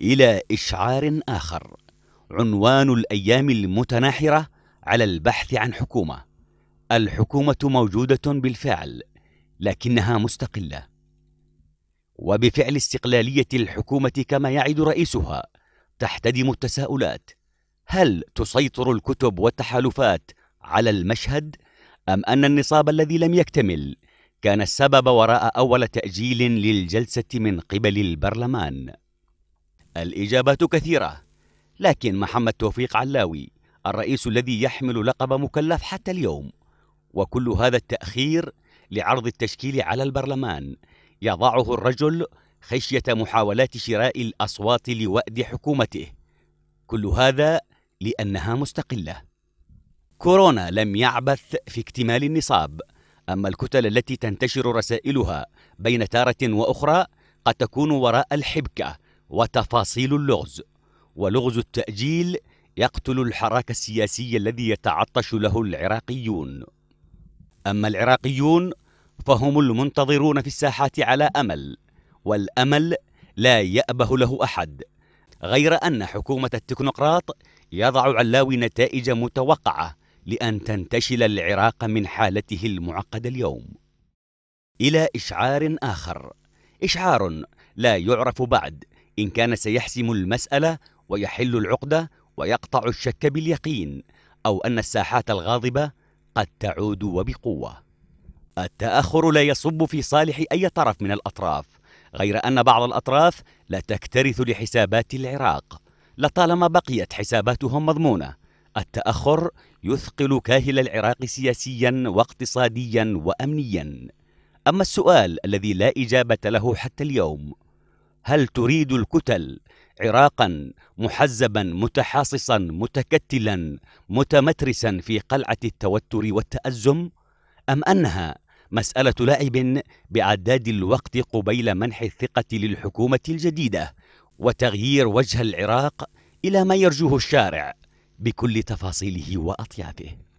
إلى إشعار آخر عنوان الأيام المتناحرة على البحث عن حكومة الحكومة موجودة بالفعل لكنها مستقلة وبفعل استقلالية الحكومة كما يعد رئيسها تحتدم التساؤلات هل تسيطر الكتب والتحالفات على المشهد أم أن النصاب الذي لم يكتمل كان السبب وراء أول تأجيل للجلسة من قبل البرلمان الإجابات كثيرة لكن محمد توفيق علاوي الرئيس الذي يحمل لقب مكلف حتى اليوم وكل هذا التأخير لعرض التشكيل على البرلمان يضعه الرجل خشية محاولات شراء الأصوات لوأد حكومته كل هذا لأنها مستقلة كورونا لم يعبث في اكتمال النصاب أما الكتل التي تنتشر رسائلها بين تارة وأخرى قد تكون وراء الحبكة وتفاصيل اللغز ولغز التأجيل يقتل الحراك السياسي الذي يتعطش له العراقيون أما العراقيون فهم المنتظرون في الساحات على أمل والأمل لا يأبه له أحد غير أن حكومة التكنوقراط يضع علاوي نتائج متوقعة لأن تنتشل العراق من حالته المعقدة اليوم إلى إشعار آخر إشعار لا يعرف بعد إن كان سيحسم المسألة ويحل العقدة ويقطع الشك باليقين أو أن الساحات الغاضبة قد تعود وبقوة التأخر لا يصب في صالح أي طرف من الأطراف غير أن بعض الأطراف لا تكترث لحسابات العراق لطالما بقيت حساباتهم مضمونة التأخر يثقل كاهل العراق سياسيا واقتصاديا وأمنيا أما السؤال الذي لا إجابة له حتى اليوم هل تريد الكتل عراقا محزبا متحاصصا متكتلا متمترسا في قلعه التوتر والتازم ام انها مساله لعب بعداد الوقت قبيل منح الثقه للحكومه الجديده وتغيير وجه العراق الى ما يرجوه الشارع بكل تفاصيله واطيافه